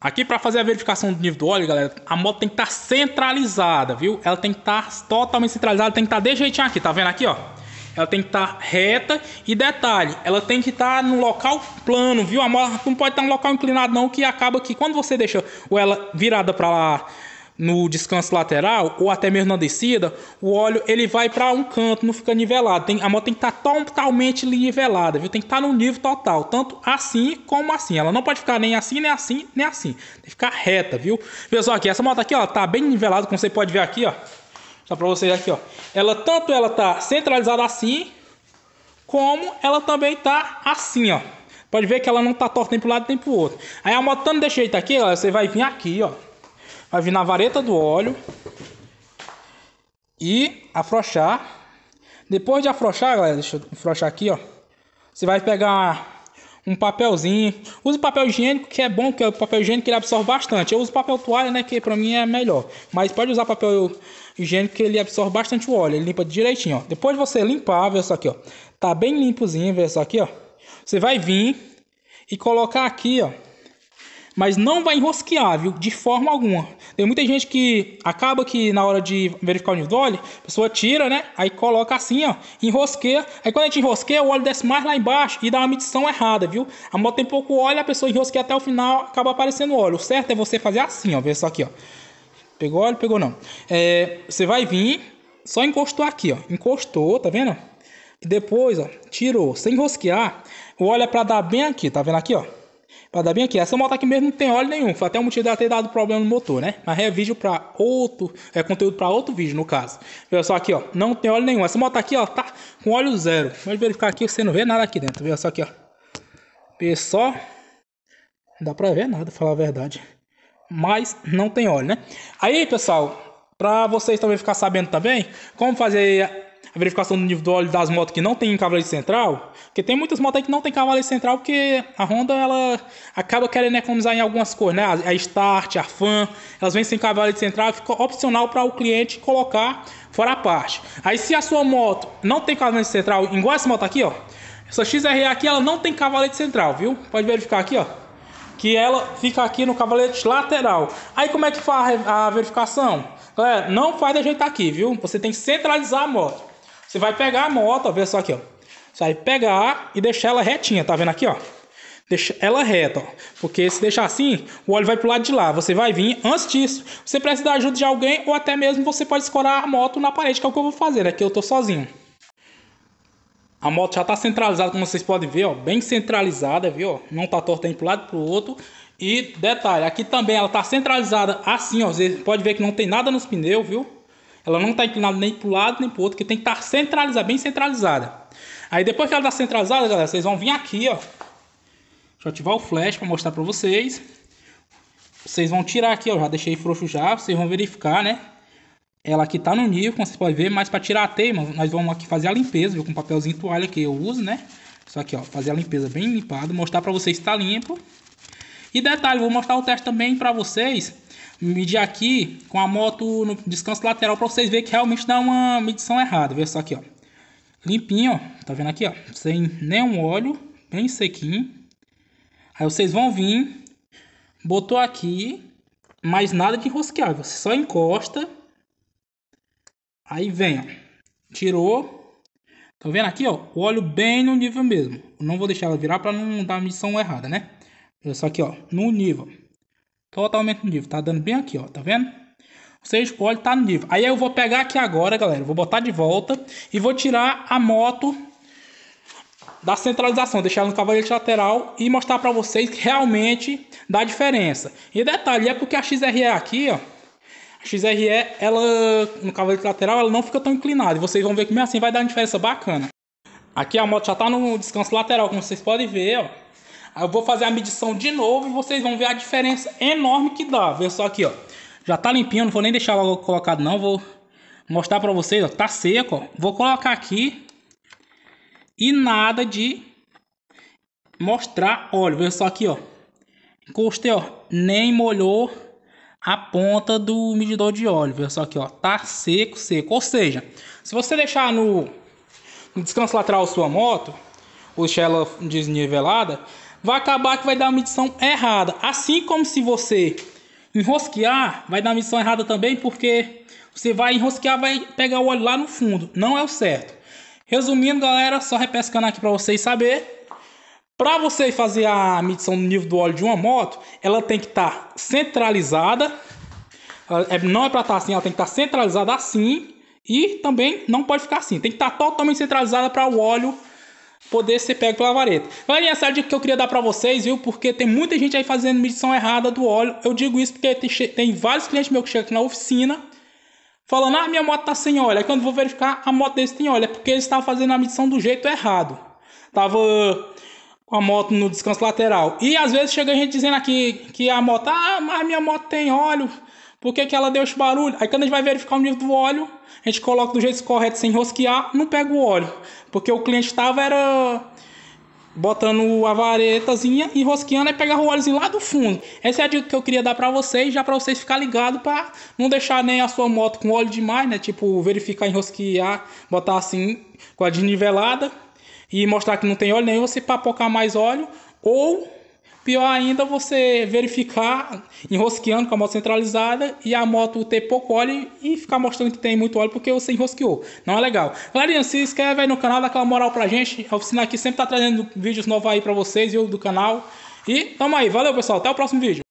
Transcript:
Aqui para fazer a verificação do nível do óleo, galera, a moto tem que estar tá centralizada, viu? Ela tem que estar tá totalmente centralizada, tem que estar tá desse jeitinho aqui, tá vendo aqui, ó? Ela tem que estar tá reta e detalhe, ela tem que estar tá no local plano, viu? A moto não pode estar tá no local inclinado não, que acaba que quando você deixa ela virada para lá no descanso lateral ou até mesmo na descida, o óleo ele vai para um canto, não fica nivelado. Tem, a moto tem que estar tá totalmente nivelada, viu? Tem que estar tá no nível total, tanto assim como assim. Ela não pode ficar nem assim, nem assim, nem assim. Tem que ficar reta, viu? Pessoal, aqui essa moto aqui, ó, tá bem nivelada, como você pode ver aqui, ó. Só para vocês aqui, ó. Ela tanto ela tá centralizada assim, como ela também tá assim, ó. Pode ver que ela não tá torta nem pro lado nem pro outro. Aí a moto tá não deixa jeito aqui, ó, você vai vir aqui, ó vai vir na vareta do óleo e afrouxar. Depois de afrouxar, galera, deixa eu afrouxar aqui, ó. Você vai pegar um papelzinho. Use papel higiênico, que é bom, é o papel higiênico ele absorve bastante. Eu uso papel toalha, né, que pra mim é melhor. Mas pode usar papel higiênico, que ele absorve bastante o óleo. Ele limpa direitinho, ó. Depois de você limpar, vê isso aqui, ó. Tá bem limpozinho, vê isso aqui, ó. Você vai vir e colocar aqui, ó. Mas não vai enrosquear, viu? De forma alguma. Tem muita gente que acaba que na hora de verificar o nível do óleo, a pessoa tira, né? Aí coloca assim, ó, enrosqueia. Aí quando a gente enrosqueia, o óleo desce mais lá embaixo e dá uma medição errada, viu? A moto tem pouco óleo, a pessoa enrosqueia até o final, acaba aparecendo óleo. O certo é você fazer assim, ó, ver só aqui, ó. Pegou óleo? Pegou não. É, você vai vir, só encostou aqui, ó. Encostou, tá vendo? E depois, ó, tirou, sem rosquear. O óleo é pra dar bem aqui, tá vendo aqui, ó? Pra dar bem aqui. Essa moto aqui mesmo não tem óleo nenhum. Foi até o motivo dela ter dado problema no motor, né? Mas é vídeo pra outro. É conteúdo pra outro vídeo, no caso. Veja só aqui, ó. Não tem óleo nenhum. Essa moto aqui, ó, tá com óleo zero. Pode verificar aqui, você não vê nada aqui dentro. Veja só aqui, ó. Pessoal. Não dá pra ver nada, falar a verdade. Mas não tem óleo, né? Aí, pessoal, pra vocês também ficar sabendo também, como fazer verificação do nível do óleo das motos que não tem cavalete central, porque tem muitas motos aí que não tem cavalete central porque a Honda ela acaba querendo economizar em algumas coisas, né? A Start, a Fan, elas vêm sem cavalete central, fica opcional para o cliente colocar fora a parte. Aí se a sua moto não tem cavalete central, igual essa moto aqui, ó, essa XRA aqui ela não tem cavalete central, viu? Pode verificar aqui, ó que ela fica aqui no cavalete lateral. Aí como é que faz a verificação? Galera, não faz ajeitar aqui, viu? Você tem que centralizar a moto. Você vai pegar a moto, ó, vê só aqui, ó. Você vai pegar e deixar ela retinha, tá vendo aqui, ó? Deixa ela reta, ó. Porque se deixar assim, o óleo vai pro lado de lá. Você vai vir antes disso. Você precisa da ajuda de alguém ou até mesmo você pode escorar a moto na parede, que é o que eu vou fazer. Aqui né? eu tô sozinho. A moto já tá centralizada, como vocês podem ver, ó. Bem centralizada, viu? Não tá torta pro lado pro outro. E detalhe, aqui também ela tá centralizada assim, ó. Você pode ver que não tem nada nos pneus, viu? Ela não está inclinada nem para o lado nem para o outro, que tem que estar tá centralizada, bem centralizada. Aí depois que ela está centralizada, galera, vocês vão vir aqui, ó. Deixa eu ativar o flash para mostrar para vocês. Vocês vão tirar aqui, ó, já deixei frouxo já, vocês vão verificar, né? Ela aqui tá no nível, como vocês podem ver, mas para tirar a teima, nós vamos aqui fazer a limpeza, viu? Com papelzinho toalha que eu uso, né? Só aqui, ó, fazer a limpeza bem limpada, mostrar para vocês está tá limpo. E detalhe, vou mostrar o teste também para vocês medir aqui com a moto no descanso lateral para vocês verem que realmente dá uma medição errada. Vê só aqui, ó. Limpinho, ó. Tá vendo aqui, ó? Sem nenhum óleo, bem sequinho. Aí vocês vão vir, botou aqui, mas nada de rosquear. Você só encosta. Aí vem, ó. Tirou. Tá vendo aqui, ó? O óleo bem no nível mesmo. não vou deixar ela virar para não dar a medição errada, né? Olha só aqui, ó. No nível. Totalmente no nível. Tá dando bem aqui, ó. Tá vendo? Você escolhe, tá no nível. Aí eu vou pegar aqui agora, galera. Vou botar de volta. E vou tirar a moto da centralização, deixar no cavalete lateral e mostrar para vocês que realmente dá diferença. E detalhe, é porque a XRE aqui, ó, a XRE, ela no cavalete lateral, ela não fica tão inclinada. E vocês vão ver que mesmo assim vai dar uma diferença bacana. Aqui a moto já tá no descanso lateral, como vocês podem ver, ó. Aí eu vou fazer a medição de novo e vocês vão ver a diferença enorme que dá. Vê só aqui, ó. Já tá limpinho, não vou nem deixar logo colocado não, vou mostrar para vocês, ó, tá seco, ó. Vou colocar aqui e nada de mostrar óleo. Vê só aqui, ó. Encostei, ó, nem molhou a ponta do medidor de óleo. Vê só aqui, ó, tá seco, seco. Ou seja, se você deixar no, no descanso lateral sua moto, ou ela desnivelada, vai acabar que vai dar uma medição errada. Assim como se você enrosquear, vai dar uma medição errada também, porque você vai enrosquear, vai pegar o óleo lá no fundo. Não é o certo. Resumindo, galera, só repescando aqui para vocês saber. Para você fazer a medição do nível do óleo de uma moto, ela tem que estar tá centralizada. É, não é para estar tá assim, ela tem que estar tá centralizada assim. E também não pode ficar assim. Tem que estar tá totalmente centralizada para o óleo poder ser pego pela vareta. Galerinha, essa é a dica que eu queria dar para vocês, viu? Porque tem muita gente aí fazendo medição errada do óleo. Eu digo isso porque tem, tem vários clientes meus que chegam aqui na oficina falando: "Ah, minha moto tá sem óleo". Aí quando vou verificar, a moto deles tem óleo, é porque eles estavam fazendo a medição do jeito errado. Tava com a moto no descanso lateral. E às vezes chega a gente dizendo aqui que a moto: "Ah, mas minha moto tem óleo". Por que, que ela deu esse barulho? Aí quando a gente vai verificar o nível do óleo, a gente coloca do jeito correto, sem rosquear, não pega o óleo. Porque o cliente estava era botando a varetazinha e rosqueando e pegar o óleozinho lá do fundo. Essa é a dica que eu queria dar para vocês, já para vocês ficar ligado para não deixar nem a sua moto com óleo demais, né? Tipo, verificar em rosquear, botar assim com a desnivelada e mostrar que não tem óleo nenhum, você papocar mais óleo ou Pior ainda você verificar enrosqueando com a moto centralizada e a moto ter pouco óleo e ficar mostrando que tem muito óleo porque você enrosqueou. Não é legal. Galerinha, se inscreve aí no canal, dá aquela moral pra gente. A oficina aqui sempre tá trazendo vídeos novos aí pra vocês e eu do canal. E tamo aí. Valeu, pessoal. Até o próximo vídeo.